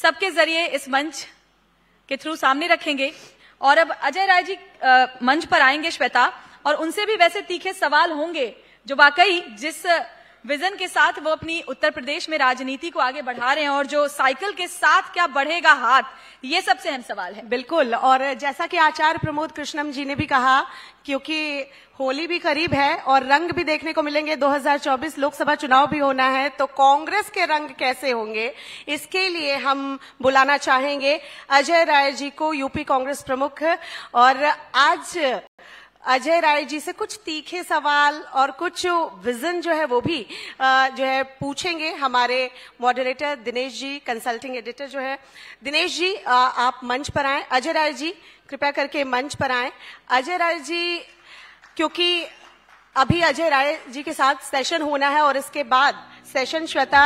सबके जरिए इस मंच के थ्रू सामने रखेंगे और अब अजय राय जी मंच पर आएंगे श्वेता और उनसे भी वैसे तीखे सवाल होंगे जो वाकई जिस विजन के साथ वो अपनी उत्तर प्रदेश में राजनीति को आगे बढ़ा रहे हैं और जो साइकिल के साथ क्या बढ़ेगा हाथ ये सबसे अहम सवाल है बिल्कुल और जैसा कि आचार्य प्रमोद कृष्णम जी ने भी कहा क्योंकि होली भी करीब है और रंग भी देखने को मिलेंगे 2024 लोकसभा चुनाव भी होना है तो कांग्रेस के रंग कैसे होंगे इसके लिए हम बुलाना चाहेंगे अजय राय जी को यूपी कांग्रेस प्रमुख और आज अजय राय जी से कुछ तीखे सवाल और कुछ विजन जो है वो भी जो है पूछेंगे हमारे moderator Dinesh ji consulting editor जो है दिनेश जी आप मंच पर आए अजय राय जी कृपया करके मंच पर आए अजय राय जी क्योंकि अभी अजय राय जी के साथ सेशन होना है और इसके बाद सेशन श्वेता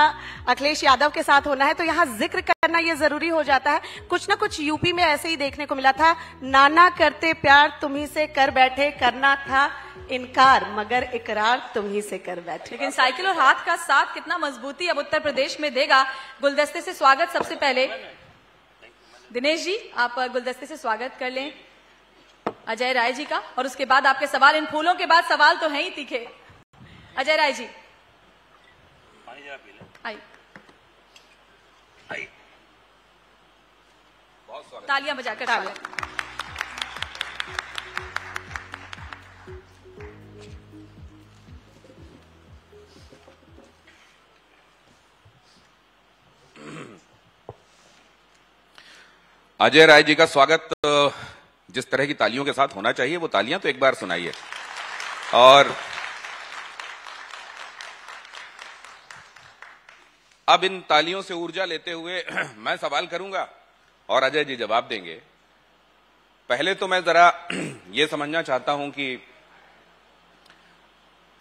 अखिलेश यादव के साथ होना है तो यहाँ जिक्र करना ये जरूरी हो जाता है कुछ ना कुछ यूपी में ऐसे ही देखने को मिला था नाना करते प्यार तुम्ही से कर बैठे करना था इनकार मगर इकरार तुम्ही से कर बैठे लेकिन साइकिल और हाथ का साथ कितना मजबूती अब उत्तर प्रदेश में देगा गुलदस्ते से स्वागत सबसे पहले दिनेश जी आप गुलदस्ते से स्वागत कर लें अजय राय जी का और उसके बाद आपके सवाल इन फूलों के बाद सवाल तो है ही तीखे अजय राय जी आई तालियां बजाकर स्वागत अजय राय जी का स्वागत जिस तरह की तालियों के साथ होना चाहिए वो तालियां तो एक बार सुनाइए और अब इन तालियों से ऊर्जा लेते हुए मैं सवाल करूंगा और अजय जी जवाब देंगे पहले तो मैं जरा ये समझना चाहता हूं कि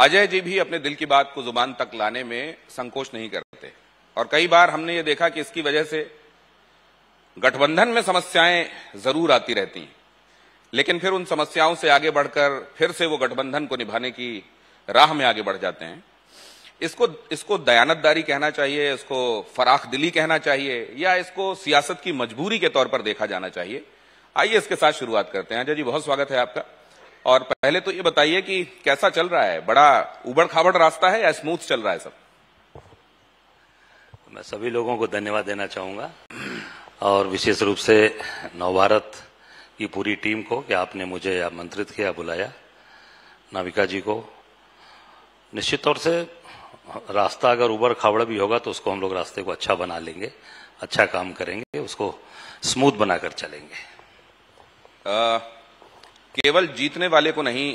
अजय जी भी अपने दिल की बात को जुबान तक लाने में संकोच नहीं करते और कई बार हमने ये देखा कि इसकी वजह से गठबंधन में समस्याएं जरूर आती रहती हैं लेकिन फिर उन समस्याओं से आगे बढ़कर फिर से वो गठबंधन को निभाने की राह में आगे बढ़ जाते हैं इसको इसको दयानतदारी कहना चाहिए इसको फराख दिली कहना चाहिए या इसको सियासत की मजबूरी के तौर पर देखा जाना चाहिए आइए इसके साथ शुरुआत करते हैं अजय जी बहुत स्वागत है आपका और पहले तो ये बताइए कि कैसा चल रहा है बड़ा उबड़ खाबड़ रास्ता है या स्मूथ चल रहा है सब मैं सभी लोगों को धन्यवाद देना चाहूंगा और विशेष रूप से नवभारत ये पूरी टीम को कि आपने मुझे आमंत्रित किया बुलाया नाविका जी को निश्चित तौर से रास्ता अगर उबर खावड़ भी होगा तो उसको हम लोग रास्ते को अच्छा बना लेंगे अच्छा काम करेंगे उसको स्मूथ बनाकर चलेंगे आ, केवल जीतने वाले को नहीं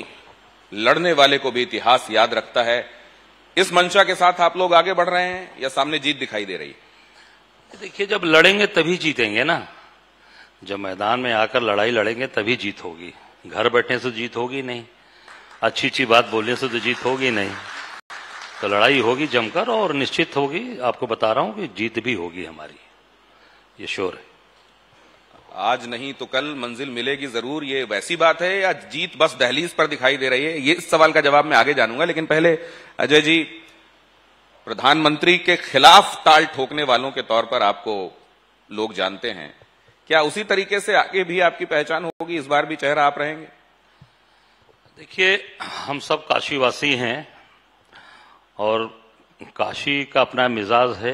लड़ने वाले को भी इतिहास याद रखता है इस मंशा के साथ आप लोग आगे बढ़ रहे हैं या सामने जीत दिखाई दे रही है देखिए जब लड़ेंगे तभी जीतेंगे ना जब मैदान में आकर लड़ाई लड़ेंगे तभी जीत होगी घर बैठने से जीत होगी नहीं अच्छी अच्छी बात बोलने से तो जीत होगी नहीं तो लड़ाई होगी जमकर और निश्चित होगी आपको बता रहा हूं कि जीत भी होगी हमारी ये श्योर है आज नहीं तो कल मंजिल मिलेगी जरूर ये वैसी बात है या जीत बस दहलीज पर दिखाई दे रही है ये इस सवाल का जवाब मैं आगे जानूंगा लेकिन पहले अजय जी प्रधानमंत्री के खिलाफ ताल ठोकने वालों के तौर पर आपको लोग जानते हैं क्या उसी तरीके से आगे भी आपकी पहचान होगी इस बार भी चेहरा आप रहेंगे देखिए हम सब काशीवासी हैं और काशी का अपना मिजाज है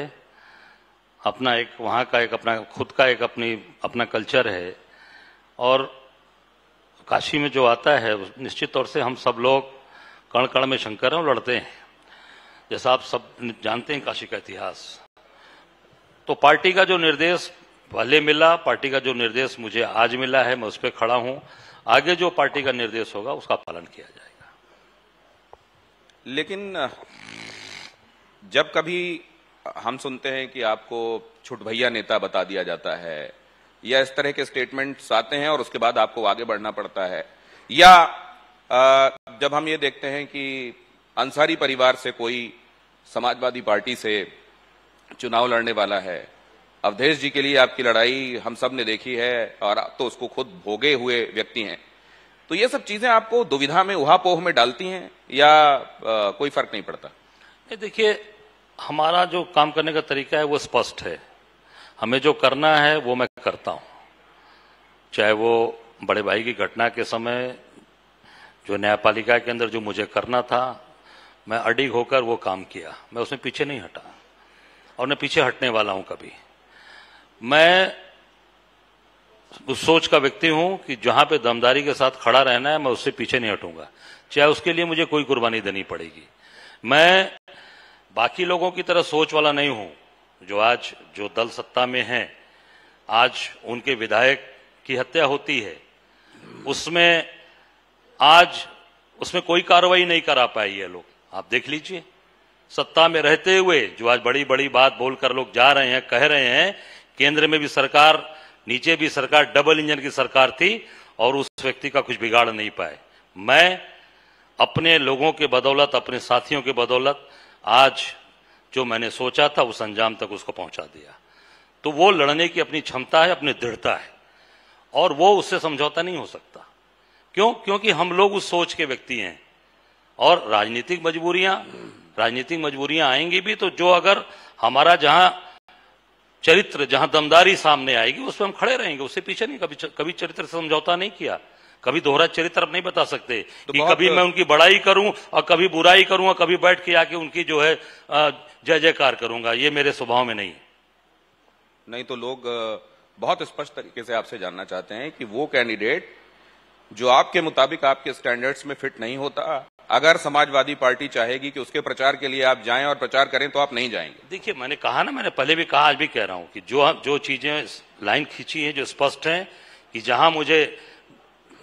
अपना एक वहाँ का एक अपना खुद का एक अपनी अपना कल्चर है और काशी में जो आता है निश्चित तौर से हम सब लोग कण कण में शंकर हैं और लड़ते हैं जैसा आप सब जानते हैं काशी का इतिहास तो पार्टी का जो निर्देश पहले मिला पार्टी का जो निर्देश मुझे आज मिला है मैं उस पर खड़ा हूं आगे जो पार्टी का निर्देश होगा उसका पालन किया जाएगा लेकिन जब कभी हम सुनते हैं कि आपको छुट भैया नेता बता दिया जाता है या इस तरह के स्टेटमेंट्स आते हैं और उसके बाद आपको आगे बढ़ना पड़ता है या जब हम ये देखते हैं कि अंसारी परिवार से कोई समाजवादी पार्टी से चुनाव लड़ने वाला है अवधेश जी के लिए आपकी लड़ाई हम सब ने देखी है और आप तो उसको खुद भोगे हुए व्यक्ति हैं तो ये सब चीजें आपको दुविधा में उहापोह में डालती हैं या आ, कोई फर्क नहीं पड़ता देखिए हमारा जो काम करने का तरीका है वो स्पष्ट है हमें जो करना है वो मैं करता हूं चाहे वो बड़े भाई की घटना के समय जो न्यायपालिका के अंदर जो मुझे करना था मैं अडिग होकर वो काम किया मैं उसमें पीछे नहीं हटा और मैं पीछे हटने वाला हूं कभी मैं उस सोच का व्यक्ति हूं कि जहां पे दमदारी के साथ खड़ा रहना है मैं उससे पीछे नहीं हटूंगा चाहे उसके लिए मुझे कोई कुर्बानी देनी पड़ेगी मैं बाकी लोगों की तरह सोच वाला नहीं हूं जो आज जो दल सत्ता में है आज उनके विधायक की हत्या होती है उसमें आज उसमें कोई कार्रवाई नहीं करा पाई ये लोग आप देख लीजिए सत्ता में रहते हुए जो आज बड़ी बड़ी बात बोलकर लोग जा रहे हैं कह रहे हैं केंद्र में भी सरकार नीचे भी सरकार डबल इंजन की सरकार थी और उस व्यक्ति का कुछ बिगाड़ नहीं पाए मैं अपने लोगों के बदौलत अपने साथियों के बदौलत आज जो मैंने सोचा था उस अंजाम तक उसको पहुंचा दिया तो वो लड़ने की अपनी क्षमता है अपनी दृढ़ता है और वो उससे समझौता नहीं हो सकता क्यों क्योंकि हम लोग उस सोच के व्यक्ति हैं और राजनीतिक मजबूरियां राजनीतिक मजबूरियां आएंगी भी तो जो अगर हमारा जहां चरित्र जहां दमदारी सामने आएगी उसमें हम खड़े रहेंगे उससे पीछे नहीं कभी कभी चरित्र से समझौता नहीं किया कभी दोहरा चरित्र आप नहीं बता सकते तो कि कभी मैं उनकी बड़ाई करूं और कभी बुराई करूं और कभी बैठ के आके उनकी जो है जय जयकार करूंगा ये मेरे स्वभाव में नहीं नहीं तो लोग बहुत स्पष्ट तरीके से आपसे जानना चाहते हैं कि वो कैंडिडेट जो आपके मुताबिक आपके स्टैंडर्ड्स में फिट नहीं होता अगर समाजवादी पार्टी चाहेगी कि उसके प्रचार के लिए आप जाएं और प्रचार करें तो आप नहीं जाएंगे देखिए मैंने कहा ना मैंने पहले भी कहा आज भी कह रहा हूं कि जो जो चीजें लाइन खींची है जो स्पष्ट है कि जहां मुझे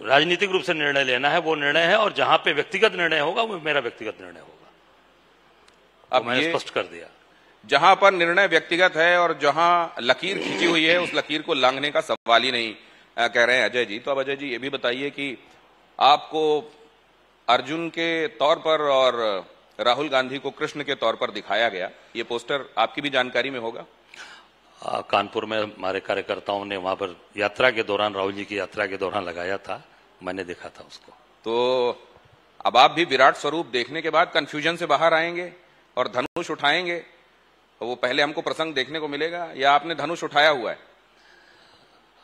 राजनीतिक रूप से निर्णय लेना है वो निर्णय है और जहां पे व्यक्तिगत निर्णय होगा वो मेरा व्यक्तिगत निर्णय होगा अब तो मैंने स्पष्ट कर दिया जहां पर निर्णय व्यक्तिगत है और जहां लकीर खींची हुई है उस लकीर को लांघने का सवाल ही नहीं कह रहे हैं अजय जी तो अब अजय जी ये भी बताइए कि आपको अर्जुन के तौर पर और राहुल गांधी को कृष्ण के तौर पर दिखाया गया ये पोस्टर आपकी भी जानकारी में होगा आ, कानपुर में हमारे कार्यकर्ताओं ने वहां पर यात्रा के दौरान राहुल जी की यात्रा के दौरान लगाया था मैंने देखा था उसको तो अब आप भी विराट स्वरूप देखने के बाद कंफ्यूजन से बाहर आएंगे और धनुष उठाएंगे तो वो पहले हमको प्रसंग देखने को मिलेगा या आपने धनुष उठाया हुआ है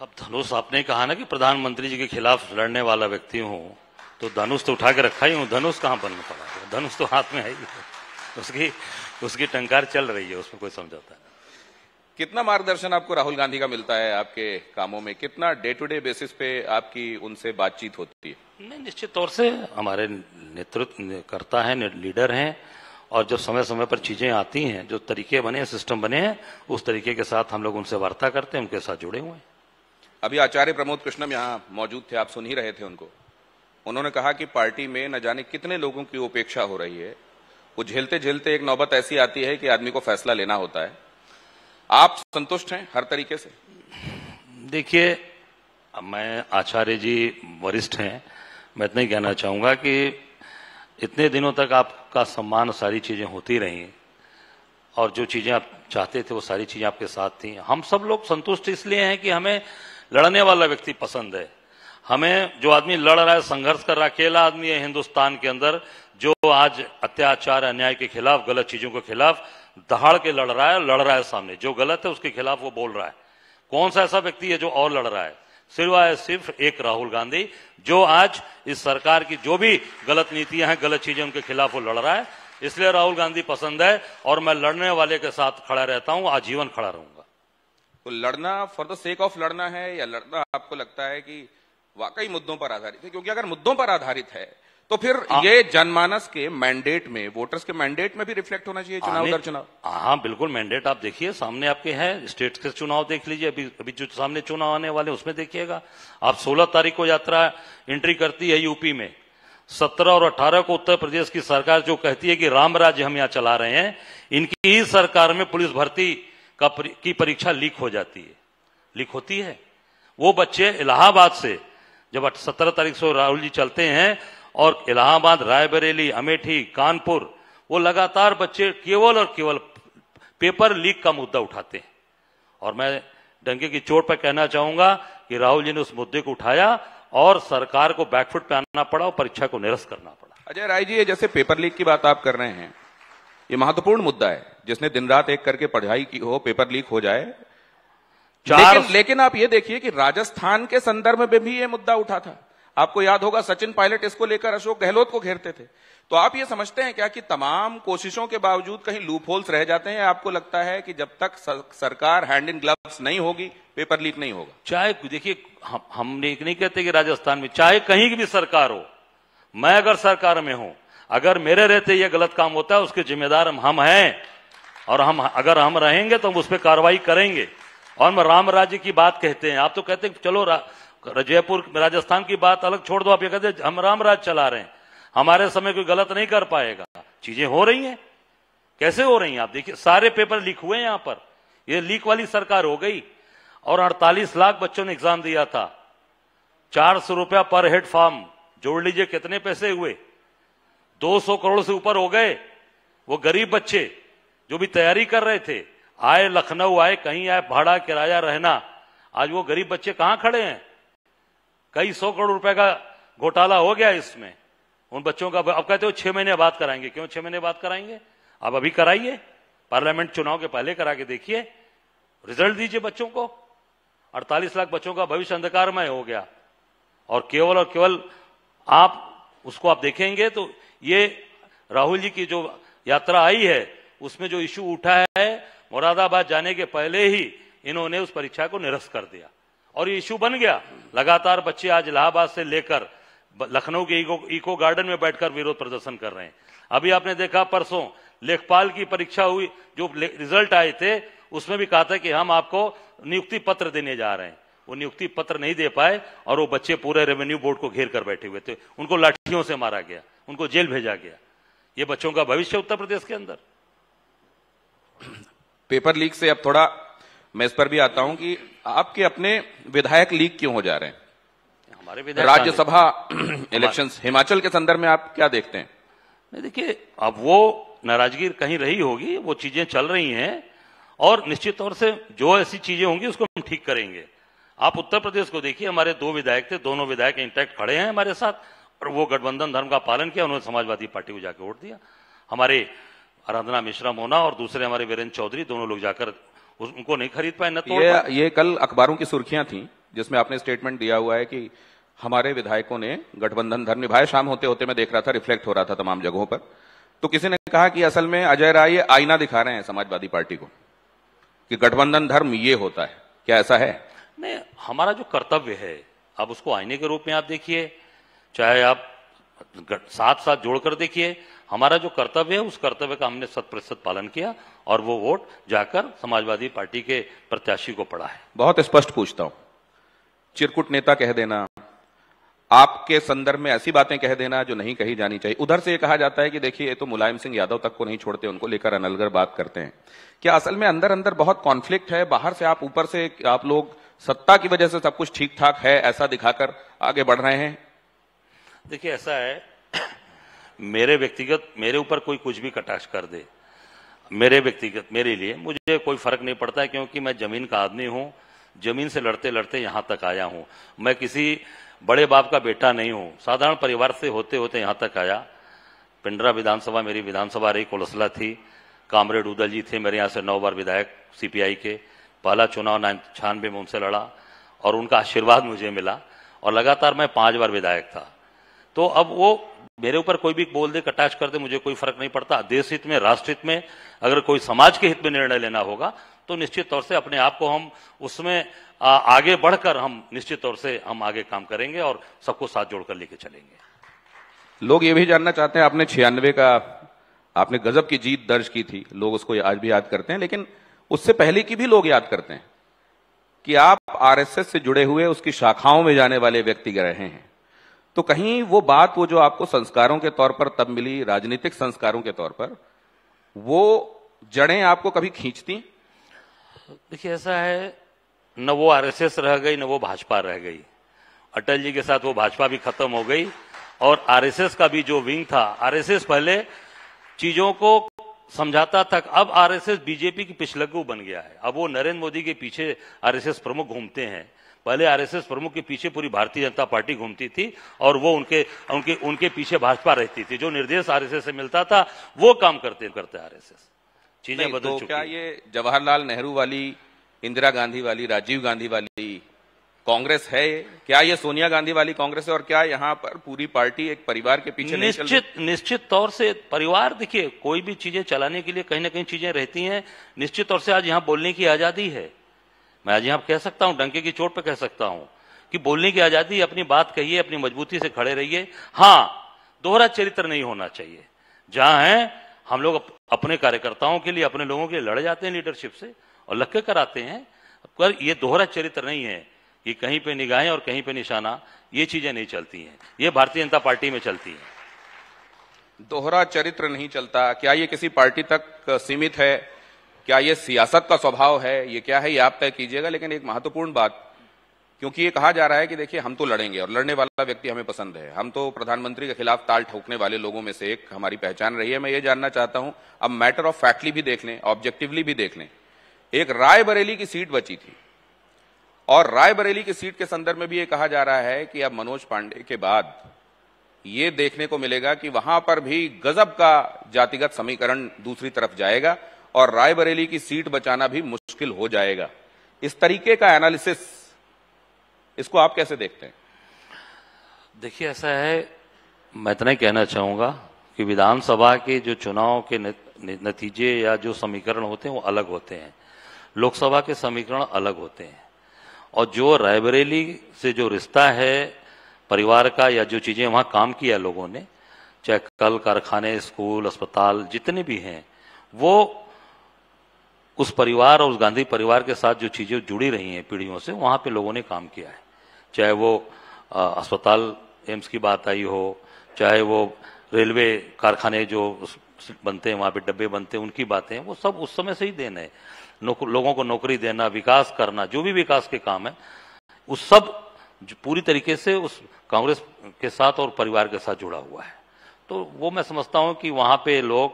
अब धनुष आपने कहा ना कि प्रधानमंत्री जी के खिलाफ लड़ने वाला व्यक्ति हूं तो धनुष तो उठा के रखा ही हूँ धनुष कहाँ बनना पड़ा धनुष तो हाथ में है ही उसकी उसकी टंकार चल रही है उसमें कोई समझौता नहीं कितना मार्गदर्शन आपको राहुल गांधी का मिलता है आपके कामों में कितना डे टू डे बेसिस पे आपकी उनसे बातचीत होती है नहीं निश्चित तौर से हमारे नेतृत्व करता है लीडर हैं और जब समय समय पर चीजें आती हैं जो तरीके बने हैं सिस्टम बने हैं उस तरीके के साथ हम लोग उनसे वार्ता करते हैं उनके साथ जुड़े हुए हैं अभी आचार्य प्रमोद कृष्णम यहाँ मौजूद थे आप सुन ही रहे थे उनको उन्होंने कहा कि पार्टी में न जाने कितने लोगों की उपेक्षा हो रही है वो झेलते झेलते एक नौबत ऐसी आती है कि आदमी को फैसला लेना होता है आप संतुष्ट हैं हर तरीके से देखिए मैं आचार्य जी वरिष्ठ हैं मैं इतना ही कहना चाहूंगा कि इतने दिनों तक आपका सम्मान सारी चीजें होती रही और जो चीजें आप चाहते थे वो सारी चीजें आपके साथ थी हम सब लोग संतुष्ट इसलिए हैं कि हमें लड़ने वाला व्यक्ति पसंद है हमें जो आदमी लड़ रहा है संघर्ष कर रहा अकेला आदमी है हिंदुस्तान के अंदर जो आज अत्याचार अन्याय के खिलाफ गलत चीजों के खिलाफ दहाड़ के लड़ रहा है लड़ रहा है सामने जो गलत है उसके खिलाफ वो बोल रहा है कौन सा ऐसा व्यक्ति है जो और लड़ रहा है सिवाय सिर्फ एक राहुल गांधी जो आज इस सरकार की जो भी गलत नीतियां हैं गलत चीजें उनके खिलाफ वो लड़ रहा है इसलिए राहुल गांधी पसंद है और मैं लड़ने वाले के साथ खड़ा रहता हूं आजीवन खड़ा रहूंगा तो लड़ना फॉर द सेक ऑफ लड़ना है या लड़ना आपको लगता है कि वाकई मुद्दों पर आधारित है क्योंकि अगर मुद्दों पर आधारित है तो फिर आ, ये जनमानस के मैंडेट में वोटर्स के मैंडेट में भी रिफ्लेक्ट होना चाहिए चुनाव दर चुनाव हाँ बिल्कुल मैंडेट आप देखिए सामने आपके हैं स्टेट के चुनाव देख लीजिए अभी अभी जो सामने चुनाव आने वाले उसमें देखिएगा आप 16 तारीख को यात्रा एंट्री करती है यूपी में 17 और 18 को उत्तर प्रदेश की सरकार जो कहती है कि राम राज्य हम यहाँ चला रहे हैं इनकी ही सरकार में पुलिस भर्ती का की परीक्षा लीक हो जाती है लीक होती है वो बच्चे इलाहाबाद से जब सत्रह तारीख से राहुल जी चलते हैं और इलाहाबाद रायबरेली अमेठी कानपुर वो लगातार बच्चे केवल और केवल पेपर लीक का मुद्दा उठाते हैं और मैं डंके की चोट पर कहना चाहूंगा कि राहुल जी ने उस मुद्दे को उठाया और सरकार को बैकफुट पे आना पड़ा और परीक्षा को निरस्त करना पड़ा अजय राय जी ये जैसे पेपर लीक की बात आप कर रहे हैं ये महत्वपूर्ण मुद्दा है जिसने दिन रात एक करके पढ़ाई की हो पेपर लीक हो जाए चार लेकिन, लेकिन आप ये देखिए कि राजस्थान के संदर्भ में भी ये मुद्दा उठा था आपको याद होगा सचिन पायलट इसको लेकर अशोक गहलोत को घेरते थे तो आप ये समझते हैं क्या कि तमाम कोशिशों के बावजूद कहीं लूप होल्स रह जाते हैं आपको लगता है कि जब तक सरकार हैंड इन ग्लव्स नहीं होगी पेपर लीक नहीं होगा चाहे देखिए हम हम नहीं कहते कि राजस्थान में चाहे कहीं की भी सरकार हो मैं अगर सरकार में हूं अगर मेरे रहते यह गलत काम होता है उसके जिम्मेदार हम हैं और हम अगर हम रहेंगे तो हम उस पर कार्रवाई करेंगे और राम राज्य की बात कहते हैं आप तो कहते हैं चलो जयपुर राजस्थान की बात अलग छोड़ दो आप ये कहते हम राम राज्य चला रहे हैं हमारे समय कोई गलत नहीं कर पाएगा चीजें हो रही हैं कैसे हो रही हैं आप देखिए सारे पेपर लीक हुए हैं यहां पर ये लीक वाली सरकार हो गई और अड़तालीस लाख बच्चों ने एग्जाम दिया था चार सौ रुपया पर हेड फार्म जोड़ लीजिए कितने पैसे हुए 200 करोड़ से ऊपर हो गए वो गरीब बच्चे जो भी तैयारी कर रहे थे आए लखनऊ आए कहीं आए भाड़ा किराया रहना आज वो गरीब बच्चे कहां खड़े हैं कई सौ करोड़ रुपए का घोटाला हो गया इसमें उन बच्चों का अब कहते हो छह महीने बात कराएंगे क्यों छह महीने बात कराएंगे आप अभी कराइए पार्लियामेंट चुनाव के पहले करा के देखिए रिजल्ट दीजिए बच्चों को 48 लाख बच्चों का भविष्य अंधकारमय हो गया और केवल और केवल आप उसको आप देखेंगे तो ये राहुल जी की जो यात्रा आई है उसमें जो इश्यू उठा है मुरादाबाद जाने के पहले ही इन्होंने उस परीक्षा को निरस्त कर दिया और ये इशू बन गया लगातार बच्चे आज इलाहाबाद से लेकर लखनऊ के इको इको गार्डन में बैठकर विरोध प्रदर्शन कर रहे हैं अभी आपने देखा परसों लेखपाल की परीक्षा हुई जो रिजल्ट आए थे उसमें भी कहा था कि हम आपको नियुक्ति पत्र देने जा रहे हैं वो नियुक्ति पत्र नहीं दे पाए और वो बच्चे पूरे रेवेन्यू बोर्ड को घेर कर बैठे हुए थे उनको लाठियों से मारा गया उनको जेल भेजा गया ये बच्चों का भविष्य उत्तर प्रदेश के अंदर पेपर लीक से अब थोड़ा मैं इस पर भी आता हूं कि आपके अपने विधायक लीक क्यों हो जा रहे हैं हमारे राज्यसभा इलेक्शन हिमाचल के संदर्भ में आप क्या देखते हैं देखिए अब वो नाराजगी कहीं रही होगी वो चीजें चल रही हैं और निश्चित तौर से जो ऐसी चीजें होंगी उसको हम ठीक करेंगे आप उत्तर प्रदेश को देखिए हमारे दो विधायक थे दोनों विधायक इंटैक्ट खड़े हैं हमारे साथ और वो गठबंधन धर्म का पालन किया उन्होंने समाजवादी पार्टी को जाकर वोट दिया हमारे आराधना मिश्रा मोना और दूसरे हमारे वीरेंद्र चौधरी दोनों लोग जाकर उनको नहीं खरीद पाए न तो ये, ये कल अखबारों की सुर्खियां थी जिसमें आपने स्टेटमेंट दिया हुआ है कि हमारे विधायकों ने गठबंधन धर्म निभाए शाम होते होते मैं देख रहा था रिफ्लेक्ट हो रहा था तमाम जगहों पर तो किसी ने कहा कि असल में अजय राय ये आईना दिखा रहे हैं समाजवादी पार्टी को कि गठबंधन धर्म ये होता है क्या ऐसा है नहीं हमारा जो कर्तव्य है अब उसको आईने के रूप में आप देखिए चाहे आप साथ साथ जोड़कर देखिए हमारा जो कर्तव्य है उस कर्तव्य का हमने शत प्रतिशत पालन किया और वो वोट जाकर समाजवादी पार्टी के प्रत्याशी को पड़ा है बहुत स्पष्ट पूछता हूं चिरकुट नेता कह देना आपके संदर्भ में ऐसी बातें कह देना जो नहीं कही जानी चाहिए उधर से ये कहा जाता है कि देखिए ये तो मुलायम सिंह यादव तक को नहीं छोड़ते उनको लेकर अनलगर बात करते हैं क्या असल में अंदर अंदर बहुत कॉन्फ्लिक्ट है बाहर से आप ऊपर से आप लोग सत्ता की वजह से सब कुछ ठीक ठाक है ऐसा दिखाकर आगे बढ़ रहे हैं देखिए ऐसा है मेरे व्यक्तिगत मेरे ऊपर कोई कुछ भी कटाक्ष कर दे मेरे व्यक्तिगत मेरे लिए मुझे कोई फर्क नहीं पड़ता क्योंकि मैं जमीन का आदमी हूं जमीन से लड़ते लड़ते यहां तक आया हूं मैं किसी बड़े बाप का बेटा नहीं हूं साधारण परिवार से होते होते यहां तक आया पिंडरा विधानसभा मेरी विधानसभा रही कोलसला थी कामरेड उदल जी थे मेरे यहां से नौ बार विधायक सीपीआई के पहला चुनाव छियानवे में उनसे लड़ा और उनका आशीर्वाद मुझे मिला और लगातार मैं पांच बार विधायक था तो अब वो मेरे ऊपर कोई भी बोल दे कटाच कर दे मुझे कोई फर्क नहीं पड़ता देश हित में राष्ट्र हित में अगर कोई समाज के हित में निर्णय लेना होगा तो निश्चित तौर से अपने आप को हम उसमें आगे बढ़कर हम निश्चित तौर से हम आगे काम करेंगे और सबको साथ जोड़कर लेके चलेंगे लोग ये भी जानना चाहते हैं आपने छियानवे का आपने गजब की जीत दर्ज की थी लोग उसको आज भी याद करते हैं लेकिन उससे पहले की भी लोग याद करते हैं कि आप आरएसएस से जुड़े हुए उसकी शाखाओं में जाने वाले व्यक्ति रहे हैं तो कहीं वो बात वो जो आपको संस्कारों के तौर पर तब मिली राजनीतिक संस्कारों के तौर पर वो जड़ें आपको कभी खींचती देखिए ऐसा है न वो आरएसएस रह गई न वो भाजपा रह गई अटल जी के साथ वो भाजपा भी खत्म हो गई और आरएसएस का भी जो विंग था आरएसएस पहले चीजों को समझाता था अब आरएसएस बीजेपी की पिछलग्गू बन गया है अब वो नरेंद्र मोदी के पीछे आरएसएस प्रमुख घूमते हैं पहले आरएसएस प्रमुख के पीछे पूरी भारतीय जनता पार्टी घूमती थी और वो उनके उनके उनके पीछे भाजपा रहती थी जो निर्देश आरएसएस से मिलता था वो काम करते करते आरएसएस चीजें बदल तो क्या ये जवाहरलाल नेहरू वाली इंदिरा गांधी वाली राजीव गांधी वाली कांग्रेस है क्या ये सोनिया गांधी वाली कांग्रेस है और क्या यहाँ पर पूरी पार्टी एक परिवार के पीछे निश्चित निश्चित तौर से परिवार देखिए कोई भी चीजें चलाने के लिए कहीं ना कहीं चीजें रहती हैं निश्चित तौर से आज यहाँ बोलने की आजादी है मैं आज यहां कह सकता हूं डंके की चोट पर कह सकता हूं कि बोलने की आजादी अपनी बात कहिए अपनी मजबूती से खड़े रहिए हां दोहरा चरित्र नहीं होना चाहिए जहां है हम लोग अपने कार्यकर्ताओं के लिए अपने लोगों के लिए लड़ जाते हैं लीडरशिप से और लग के कराते हैं पर यह दोहरा चरित्र नहीं है ये कहीं पे निगाहें और कहीं पे निशाना ये चीजें नहीं चलती हैं ये भारतीय जनता पार्टी में चलती है दोहरा चरित्र नहीं चलता क्या ये किसी पार्टी तक सीमित है क्या ये सियासत का स्वभाव है ये क्या है ये आप तय कीजिएगा लेकिन एक महत्वपूर्ण बात क्योंकि ये कहा जा रहा है कि देखिए हम तो लड़ेंगे और लड़ने वाला व्यक्ति हमें पसंद है हम तो प्रधानमंत्री के खिलाफ ताल ठोकने वाले लोगों में से एक हमारी पहचान रही है मैं ये जानना चाहता हूं अब मैटर ऑफ फैक्टली भी देख लें ऑब्जेक्टिवली भी देख लें एक रायबरेली की सीट बची थी और रायबरेली की सीट के संदर्भ में भी ये कहा जा रहा है कि अब मनोज पांडे के बाद ये देखने को मिलेगा कि वहां पर भी गजब का जातिगत समीकरण दूसरी तरफ जाएगा और रायबरेली की सीट बचाना भी मुश्किल हो जाएगा इस तरीके का एनालिसिस इसको आप कैसे देखते हैं देखिए ऐसा है मैं इतना ही कहना चाहूंगा कि विधानसभा के जो चुनाव के नतीजे या जो समीकरण होते हैं वो अलग होते हैं लोकसभा के समीकरण अलग होते हैं और जो रायबरेली से जो रिश्ता है परिवार का या जो चीज़ें वहां काम किया लोगों ने चाहे कल कारखाने स्कूल अस्पताल जितने भी हैं वो उस परिवार और उस गांधी परिवार के साथ जो चीज़ें जुड़ी रही हैं पीढ़ियों से वहां पे लोगों ने काम किया है चाहे वो आ, अस्पताल एम्स की बात आई हो चाहे वो रेलवे कारखाने जो बनते हैं वहां पे डब्बे बनते हैं उनकी बातें वो सब उस समय से ही देने लोगों को नौकरी देना विकास करना जो भी विकास के काम है उस सब पूरी तरीके से उस कांग्रेस के साथ और परिवार के साथ जुड़ा हुआ है तो वो मैं समझता हूं कि वहां पे लोग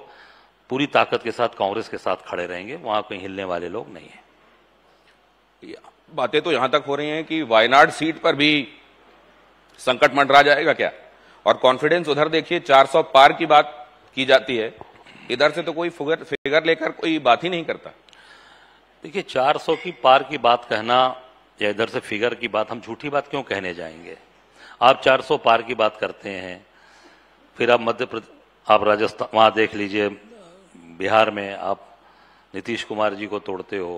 पूरी ताकत के साथ कांग्रेस के साथ खड़े रहेंगे वहां कोई हिलने वाले लोग नहीं है बातें तो यहां तक हो रही हैं कि वायनाड सीट पर भी संकट मंडरा जाएगा क्या और कॉन्फिडेंस उधर देखिए 400 पार की बात की जाती है इधर से तो कोई फिगर फिगर लेकर कोई बात ही नहीं करता देखिए 400 की पार की बात कहना या इधर से फिगर की बात हम झूठी बात क्यों कहने जाएंगे आप 400 पार की बात करते हैं फिर आप मध्य प्रदेश आप राजस्थान वहां देख लीजिए बिहार में आप नीतीश कुमार जी को तोड़ते हो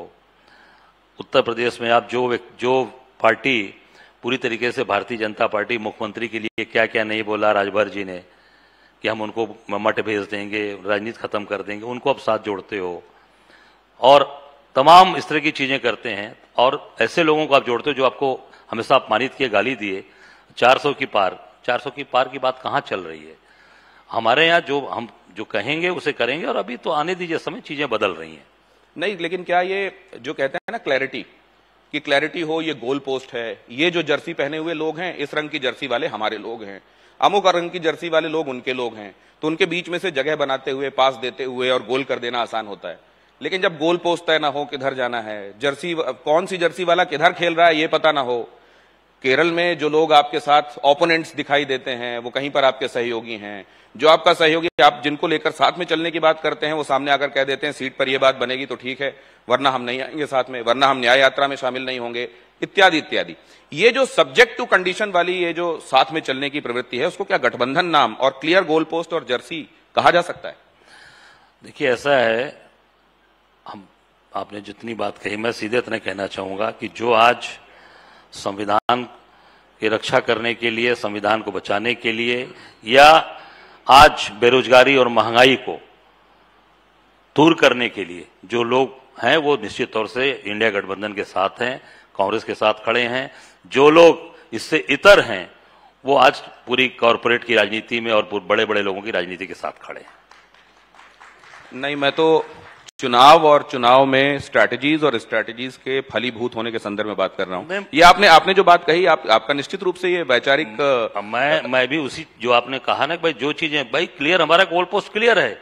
उत्तर प्रदेश में आप जो जो पार्टी पूरी तरीके से भारतीय जनता पार्टी मुख्यमंत्री के लिए क्या क्या नहीं बोला राजभर जी ने कि हम उनको मठ भेज देंगे राजनीति खत्म कर देंगे उनको आप साथ जोड़ते हो और तमाम इस तरह की चीज़ें करते हैं और ऐसे लोगों को आप जोड़ते हो जो आपको हमेशा अपमानित किए गाली दिए 400 की पार 400 की पार की बात कहाँ चल रही है हमारे यहाँ जो हम जो कहेंगे उसे करेंगे और अभी तो आने दीजिए समय चीजें बदल रही हैं नहीं लेकिन क्या ये जो कहते हैं ना क्लैरिटी कि क्लैरिटी हो ये गोल पोस्ट है ये जो जर्सी पहने हुए लोग हैं इस रंग की जर्सी वाले हमारे लोग हैं अमुक रंग की जर्सी वाले लोग उनके लोग हैं तो उनके बीच में से जगह बनाते हुए पास देते हुए और गोल कर देना आसान होता है लेकिन जब गोल पोस्ट तय ना हो किधर जाना है जर्सी कौन सी जर्सी वाला किधर खेल रहा है ये पता ना हो केरल में जो लोग आपके साथ ओपोनेंट्स दिखाई देते हैं वो कहीं पर आपके सहयोगी हैं जो आपका सहयोगी आप जिनको लेकर साथ में चलने की बात करते हैं वो सामने आकर कह देते हैं सीट पर ये बात बनेगी तो ठीक है वरना हम नहीं आएंगे साथ में वरना हम न्याय यात्रा में शामिल नहीं होंगे इत्यादि इत्यादि ये जो सब्जेक्ट टू कंडीशन वाली ये जो साथ में चलने की प्रवृत्ति है उसको क्या गठबंधन नाम और क्लियर गोल पोस्ट और जर्सी कहा जा सकता है देखिए ऐसा है हम आपने जितनी बात कही मैं सीधे इतना कहना चाहूंगा कि जो आज संविधान की रक्षा करने के लिए संविधान को बचाने के लिए या आज बेरोजगारी और महंगाई को दूर करने के लिए जो लोग हैं वो निश्चित तौर से इंडिया गठबंधन के साथ हैं कांग्रेस के साथ खड़े हैं जो लोग इससे इतर हैं वो आज पूरी कॉरपोरेट की राजनीति में और बड़े बड़े लोगों की राजनीति के साथ खड़े हैं नहीं मैं तो चुनाव और चुनाव में स्ट्रैटेजीज और स्ट्रैटेजीज के फलीभूत होने के संदर्भ में बात कर रहा हूँ ये आपने आपने जो बात कही आप, आपका निश्चित रूप से ये वैचारिक मैं मैं भी उसी जो आपने कहा ना भाई जो चीजें भाई क्लियर हमारा गोल पोस्ट क्लियर है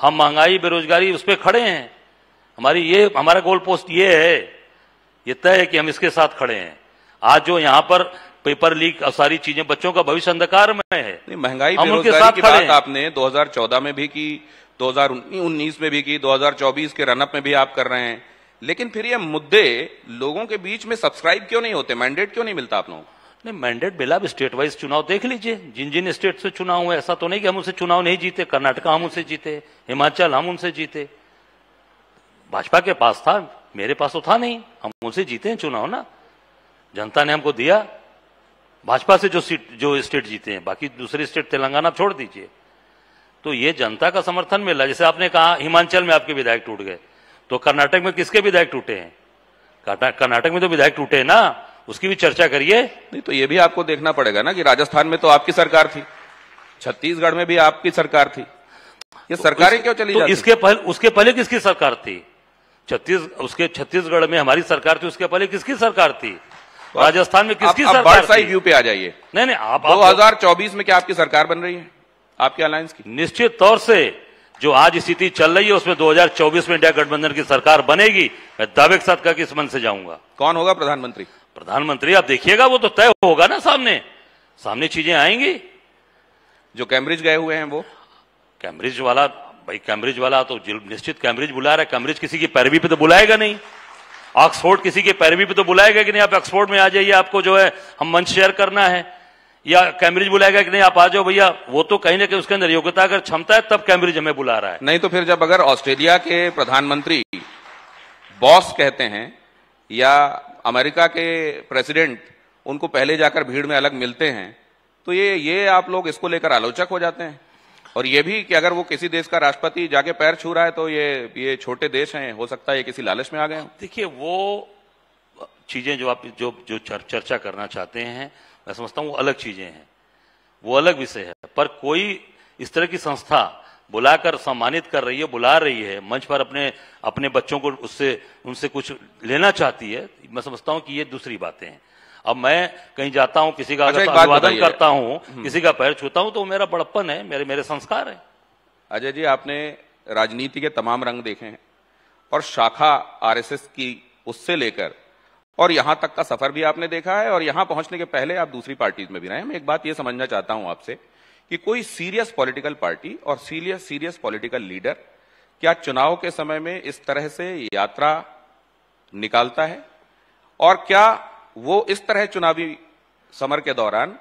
हम महंगाई बेरोजगारी उस पर खड़े हैं हमारी ये हमारा गोल पोस्ट ये है ये तय है कि हम इसके साथ खड़े हैं आज जो यहाँ पर पेपर लीक और सारी चीजें बच्चों का भविष्य अंधकार में है महंगाई आपने दो हजार आपने में भी की 2019 में भी की 2024 के रनअप में भी आप कर रहे हैं लेकिन फिर ये मुद्दे लोगों के बीच में सब्सक्राइब क्यों नहीं होते मैंडेट क्यों नहीं मिलता आप लोगों नहीं मैंडेट मिला स्टेट वाइज चुनाव देख लीजिए जिन जिन स्टेट से चुनाव हुए ऐसा तो नहीं कि हम उनसे चुनाव नहीं जीते कर्नाटका हम उनसे जीते हिमाचल हम उनसे जीते भाजपा के पास था मेरे पास तो था नहीं हम उनसे जीते हैं चुनाव ना जनता ने हमको दिया भाजपा से जो सीट जो स्टेट जीते हैं बाकी दूसरे स्टेट तेलंगाना छोड़ दीजिए तो ये जनता का समर्थन मिला जैसे आपने कहा हिमाचल में आपके विधायक टूट गए तो कर्नाटक में किसके विधायक टूटे हैं कर्नाटक में तो विधायक टूटे हैं ना उसकी भी चर्चा करिए नहीं तो ये भी आपको देखना पड़ेगा ना कि राजस्थान में तो आपकी सरकार थी छत्तीसगढ़ में भी आपकी सरकार थी ये तो सरकारें क्यों चली तो जाती? इसके पहले उसके पहले किसकी सरकार थी छत्तीस उसके छत्तीसगढ़ में हमारी सरकार थी उसके पहले किसकी सरकार थी तो राजस्थान में किसकी सरकार व्यू पे आ जाइए नहीं नहीं आप दो में क्या आपकी सरकार बन रही है आपके अलायंस की निश्चित तौर से जो आज स्थिति चल रही है उसमें 2024 में इंडिया गठबंधन की सरकार बनेगी मैं दावे के साथ कहकर इस मन से जाऊंगा कौन होगा प्रधानमंत्री प्रधानमंत्री आप देखिएगा वो तो तय होगा ना सामने सामने चीजें आएंगी जो कैम्ब्रिज गए हुए हैं वो कैम्ब्रिज वाला भाई कैम्ब्रिज वाला तो निश्चित कैम्ब्रिज बुला रहा है कैम्ब्रिज किसी की पैरवी पे तो बुलाएगा नहीं ऑक्सफोर्ड किसी के पैरवी पे तो बुलाएगा कि नहीं आप ऑक्सफोर्ड में आ जाइए आपको जो है हम मंच शेयर करना है या कैम्ब्रिज बुलाएगा कि नहीं आप आ जाओ भैया वो तो कहीं ना कहीं उसके अंदर योग्यता अगर क्षमता है तब कैम्ब्रिज हमें बुला रहा है नहीं तो फिर जब अगर ऑस्ट्रेलिया के प्रधानमंत्री बॉस कहते हैं या अमेरिका के प्रेसिडेंट उनको पहले जाकर भीड़ में अलग मिलते हैं तो ये ये आप लोग इसको लेकर आलोचक हो जाते हैं और ये भी कि अगर वो किसी देश का राष्ट्रपति जाके पैर छू रहा है तो ये ये छोटे देश हैं हो सकता है ये किसी लालच में आ गए देखिए वो चीजें जो आप जो जो चर्चा करना चाहते हैं मैं समझता हूँ वो अलग चीजें हैं वो अलग विषय है पर कोई इस तरह की संस्था बुलाकर सम्मानित कर रही है बुला रही है मंच पर अपने अपने बच्चों को उससे उनसे कुछ लेना चाहती है मैं समझता हूँ कि ये दूसरी बातें हैं अब मैं कहीं जाता हूँ किसी का अच्छा, अभिवादन करता हूँ हम्म। किसी का पैर छूता हूँ तो मेरा बड़प्पन है मेरे मेरे संस्कार है अजय जी आपने राजनीति के तमाम रंग देखे हैं और शाखा आरएसएस की उससे लेकर और यहां तक का सफर भी आपने देखा है और यहां पहुंचने के पहले आप दूसरी पार्टीज में भी रहे मैं एक बात यह समझना चाहता हूं आपसे कि कोई सीरियस पॉलिटिकल पार्टी और सीरियस सीरियस पॉलिटिकल लीडर क्या चुनाव के समय में इस तरह से यात्रा निकालता है और क्या वो इस तरह चुनावी समर के दौरान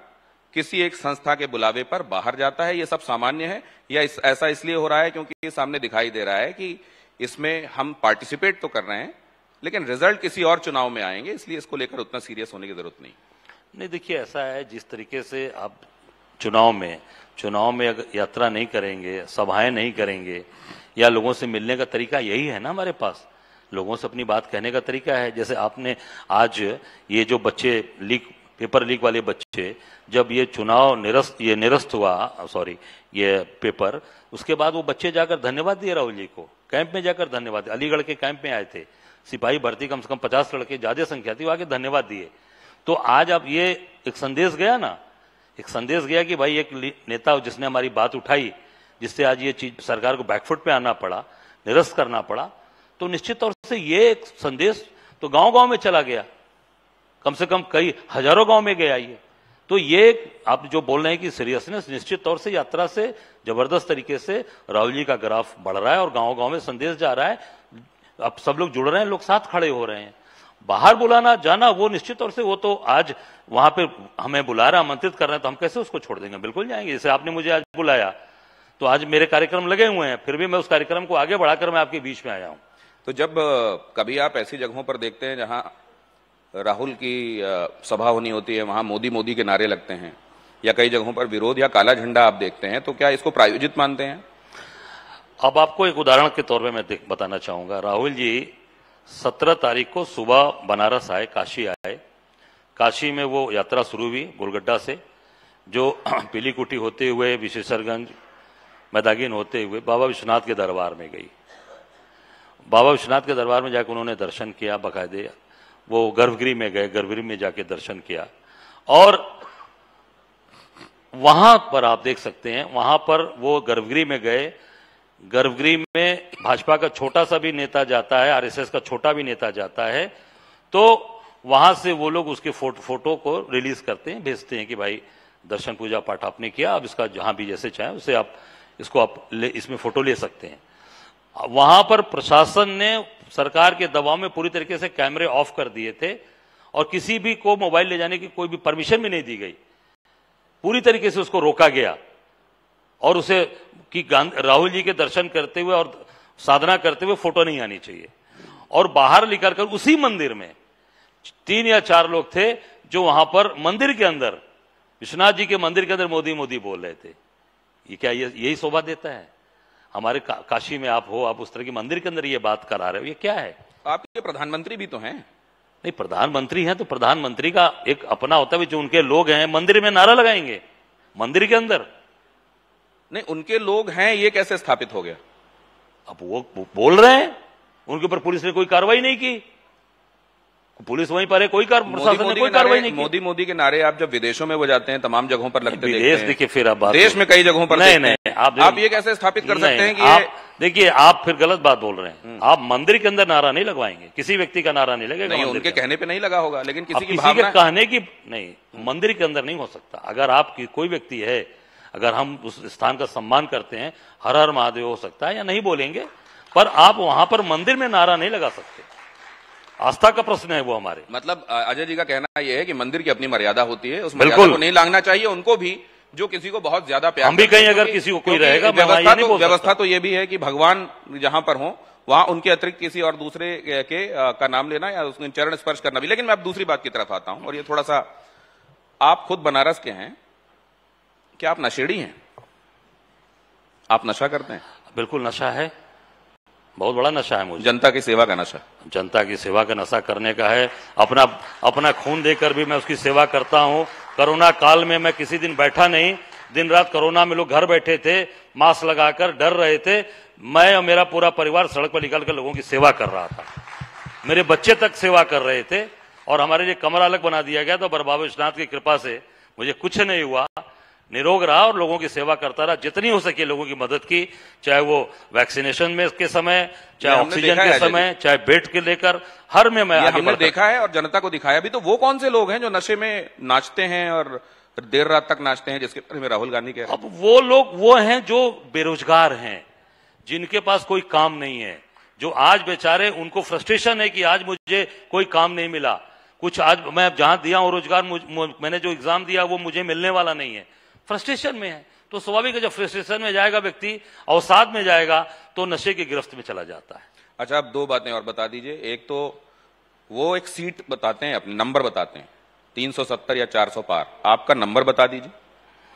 किसी एक संस्था के बुलावे पर बाहर जाता है ये सब सामान्य है या इस, ऐसा इसलिए हो रहा है क्योंकि सामने दिखाई दे रहा है कि इसमें हम पार्टिसिपेट तो कर रहे हैं लेकिन रिजल्ट किसी और चुनाव में आएंगे इसलिए इसको लेकर उतना सीरियस होने की जरूरत नहीं नहीं देखिए ऐसा है जिस तरीके से आप चुनाव में चुनाव में अगर यात्रा नहीं करेंगे सभाएं नहीं करेंगे या लोगों से मिलने का तरीका यही है ना हमारे पास लोगों से अपनी बात कहने का तरीका है जैसे आपने आज ये जो बच्चे लीक पेपर लीक वाले बच्चे जब ये चुनाव निरस्त ये निरस्त हुआ सॉरी ये पेपर उसके बाद वो बच्चे जाकर धन्यवाद दिए राहुल जी को कैंप में जाकर धन्यवाद अलीगढ़ के कैंप में आए थे सिपाही भर्ती कम से कम पचास लड़के ज्यादा संख्या थी आगे धन्यवाद दिए तो आज अब ये एक संदेश गया ना एक संदेश गया कि भाई एक नेता जिसने हमारी बात उठाई जिससे आज ये चीज सरकार को बैकफुट पे आना पड़ा निरस्त करना पड़ा तो निश्चित तौर से ये एक संदेश तो गांव गांव में चला गया कम से कम कई हजारों गांव में गया ये तो ये आप जो बोल रहे हैं कि सीरियसनेस निश्चित तौर से यात्रा से जबरदस्त तरीके से राहुल जी का ग्राफ बढ़ रहा है और गांव गांव में संदेश जा रहा है अब सब लोग जुड़ रहे हैं लोग साथ खड़े हो रहे हैं बाहर बुलाना जाना वो निश्चित तौर से वो तो आज वहां पे हमें बुला रहा आमंत्रित कर रहे हैं तो हम कैसे उसको छोड़ देंगे बिल्कुल जाएंगे जैसे आपने मुझे आज बुलाया तो आज मेरे कार्यक्रम लगे हुए हैं फिर भी मैं उस कार्यक्रम को आगे बढ़ाकर मैं आपके बीच में आया हूं तो जब कभी आप ऐसी जगहों पर देखते हैं जहां राहुल की सभा होनी होती है वहां मोदी मोदी के नारे लगते हैं या कई जगहों पर विरोध या काला झंडा आप देखते हैं तो क्या इसको प्रायोजित मानते हैं अब आपको एक उदाहरण के तौर पे मैं बताना चाहूंगा राहुल जी सत्रह तारीख को सुबह बनारस आए काशी आए काशी में वो यात्रा शुरू हुई गोलगड्डा से जो पीलीकुटी होते हुए विशेषरगंज मैदागिन होते हुए बाबा विश्वनाथ के दरबार में गई बाबा विश्वनाथ के दरबार में जाकर उन्होंने दर्शन किया बाकायदे वो गर्भगृह में गए गर्भगृह में जाके दर्शन किया और वहां पर आप देख सकते हैं वहां पर वो गर्भगृह में गए गर्भगृह में भाजपा का छोटा सा भी नेता जाता है आरएसएस का छोटा भी नेता जाता है तो वहां से वो लोग उसके फोटो फोटो को रिलीज करते हैं भेजते हैं कि भाई दर्शन पूजा पाठ आपने किया अब इसका जहां भी जैसे चाहे उसे आप इसको आप ले, इसमें फोटो ले सकते हैं वहां पर प्रशासन ने सरकार के दबाव में पूरी तरीके से कैमरे ऑफ कर दिए थे और किसी भी को मोबाइल ले जाने की कोई भी परमिशन भी नहीं दी गई पूरी तरीके से उसको रोका गया और उसे कि राहुल जी के दर्शन करते हुए और साधना करते हुए फोटो नहीं आनी चाहिए और बाहर निकल कर उसी मंदिर में तीन या चार लोग थे जो वहां पर मंदिर के अंदर विश्वनाथ जी के मंदिर के अंदर मोदी मोदी बोल रहे थे ये क्या ये यही शोभा देता है हमारे का, काशी में आप हो आप उस तरह के मंदिर के अंदर ये बात करा रहे हो ये क्या है ये प्रधानमंत्री भी तो हैं नहीं प्रधानमंत्री हैं तो प्रधानमंत्री का एक अपना होता है जो उनके लोग हैं मंदिर में नारा लगाएंगे मंदिर के अंदर नहीं उनके लोग हैं ये कैसे स्थापित हो गया अब वो बोल रहे हैं उनके ऊपर पुलिस ने कोई कार्रवाई नहीं की पुलिस वहीं पर है कोई कार, प्रशासन ने कोई कार्रवाई नहीं मोदी मोदी के नारे आप जब विदेशों में वो जाते हैं तमाम जगहों पर लगते देश देखिए फिर आप देश में कई जगहों पर नहीं नहीं आप आप ये कैसे स्थापित कर सकते हैं कि आप देखिए आप फिर गलत बात बोल रहे हैं हम्म। आप मंदिर के अंदर नारा नहीं लगवाएंगे किसी व्यक्ति का नारा नहीं लगेगा उनके कहने पर नहीं लगा होगा लेकिन किसी की किसी के कहने की नहीं हम्म। मंदिर के अंदर नहीं हो सकता अगर आप कोई व्यक्ति है अगर हम उस स्थान का सम्मान करते हैं हर हर महादेव हो सकता है या नहीं बोलेंगे पर आप वहां पर मंदिर में नारा नहीं लगा सकते आस्था का प्रश्न है वो हमारे मतलब अजय जी का कहना यह है कि मंदिर की अपनी मर्यादा होती है उस मर्यादा को नहीं लांगना चाहिए उनको भी जो किसी को बहुत ज्यादा प्यार हम भी कहीं अगर किसी को कोई रहेगा व्यवस्था तो व्यवस्था तो ये भी है कि भगवान जहां पर हो वहां उनके अतिरिक्त किसी और दूसरे के का नाम लेना या उसके चरण स्पर्श करना भी लेकिन मैं अब दूसरी बात की तरफ आता हूं और ये थोड़ा सा आप खुद बनारस के हैं क्या आप नशेड़ी हैं आप नशा करते हैं बिल्कुल नशा है बहुत बड़ा नशा है मुझे जनता की सेवा का नशा जनता की सेवा का नशा करने का है अपना अपना खून देकर भी मैं उसकी सेवा करता हूँ कोरोना काल में मैं किसी दिन बैठा नहीं दिन रात कोरोना में लोग घर बैठे थे मास्क लगाकर डर रहे थे मैं और मेरा पूरा परिवार सड़क पर निकल कर लोगों की सेवा कर रहा था मेरे बच्चे तक सेवा कर रहे थे और हमारे लिए कमरा अलग बना दिया गया तो बाबा विश्वनाथ की कृपा से मुझे कुछ नहीं हुआ निरोग रहा और लोगों की सेवा करता रहा जितनी हो सके लोगों की मदद की चाहे वो वैक्सीनेशन में के समय चाहे ऑक्सीजन के समय चाहे बेड के लेकर हर में मैं हमने देखा है और जनता को दिखाया भी तो वो कौन से लोग हैं जो नशे में नाचते हैं और देर रात तक नाचते हैं जिसके बारे में राहुल गांधी के अब वो लोग वो हैं जो बेरोजगार हैं जिनके पास कोई काम नहीं है जो आज बेचारे उनको फ्रस्ट्रेशन है कि आज मुझे कोई काम नहीं मिला कुछ आज मैं जहां दिया हूं रोजगार मैंने जो एग्जाम दिया वो मुझे मिलने वाला नहीं है फ्रस्ट्रेशन में है तो स्वाभाविक जब फ्रस्ट्रेशन में जाएगा व्यक्ति अवसाद में जाएगा तो नशे की गिरफ्त में चला जाता है अच्छा आप दो बातें और बता दीजिए एक तो वो एक सीट बताते हैं अपने नंबर बताते हैं 370 या 400 पार आपका नंबर बता दीजिए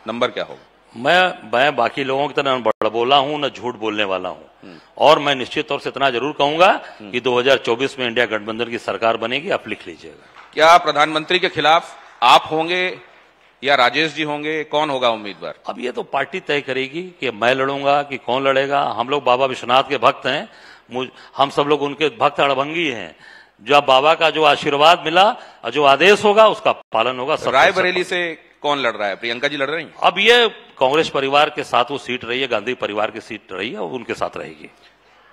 नंबर क्या होगा मैं मैं बाकी लोगों की तरह बड़ा बोला हूं ना झूठ बोलने वाला हूं हम्म। और मैं निश्चित तौर से इतना जरूर कहूंगा हम्म। कि 2024 में इंडिया गठबंधन की सरकार बनेगी आप लिख लीजिएगा क्या प्रधानमंत्री के खिलाफ आप होंगे या राजेश जी होंगे कौन होगा उम्मीदवार अब ये तो पार्टी तय करेगी कि मैं लड़ूंगा कि कौन लड़ेगा हम लोग बाबा विश्वनाथ के भक्त हैं हम सब लोग उनके भक्त अड़भंगी हैं जो बाबा का जो आशीर्वाद मिला और जो आदेश होगा उसका पालन होगा रायबरेली से कौन लड़ रहा है प्रियंका जी लड़ रही है अब ये कांग्रेस परिवार के साथ वो सीट रही है गांधी परिवार की सीट रही है उनके साथ रहेगी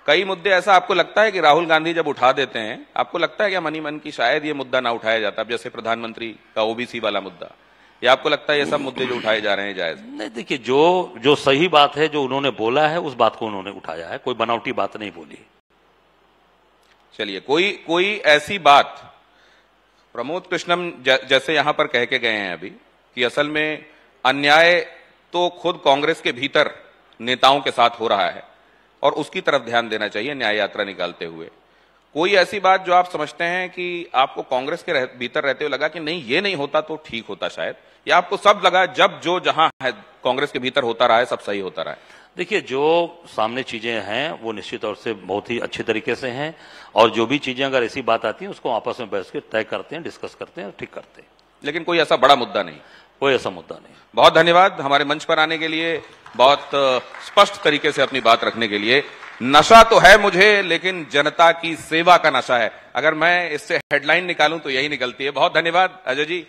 कई मुद्दे ऐसा आपको लगता है कि राहुल गांधी जब उठा देते हैं आपको लगता है क्या मनी मन की शायद ये मुद्दा ना उठाया जाता जैसे प्रधानमंत्री का ओबीसी वाला मुद्दा ये आपको लगता है ये सब मुद्दे जो उठाए जा रहे हैं जायज नहीं देखिए जो जो सही बात है जो उन्होंने बोला है उस बात को उन्होंने उठाया है कोई बनावटी बात नहीं बोली चलिए कोई कोई ऐसी बात प्रमोद कृष्णम जैसे यहां पर कह के गए हैं अभी कि असल में अन्याय तो खुद कांग्रेस के भीतर नेताओं के साथ हो रहा है और उसकी तरफ ध्यान देना चाहिए न्याय यात्रा निकालते हुए कोई ऐसी बात जो आप समझते हैं कि आपको कांग्रेस के रह, भीतर रहते हुए लगा कि नहीं ये नहीं होता तो ठीक होता शायद या आपको सब लगा जब जो जहां है कांग्रेस के भीतर होता रहा है सब सही होता रहा है देखिए जो सामने चीजें हैं वो निश्चित तौर से बहुत ही अच्छे तरीके से हैं और जो भी चीजें अगर ऐसी बात आती है उसको आपस में बैठ के तय करते हैं डिस्कस करते हैं ठीक करते हैं लेकिन कोई ऐसा बड़ा मुद्दा नहीं कोई ऐसा मुद्दा नहीं बहुत धन्यवाद हमारे मंच पर आने के लिए बहुत स्पष्ट तरीके से अपनी बात रखने के लिए नशा तो है मुझे लेकिन जनता की सेवा का नशा है अगर मैं इससे हेडलाइन निकालूं तो यही निकलती है बहुत धन्यवाद अजय जी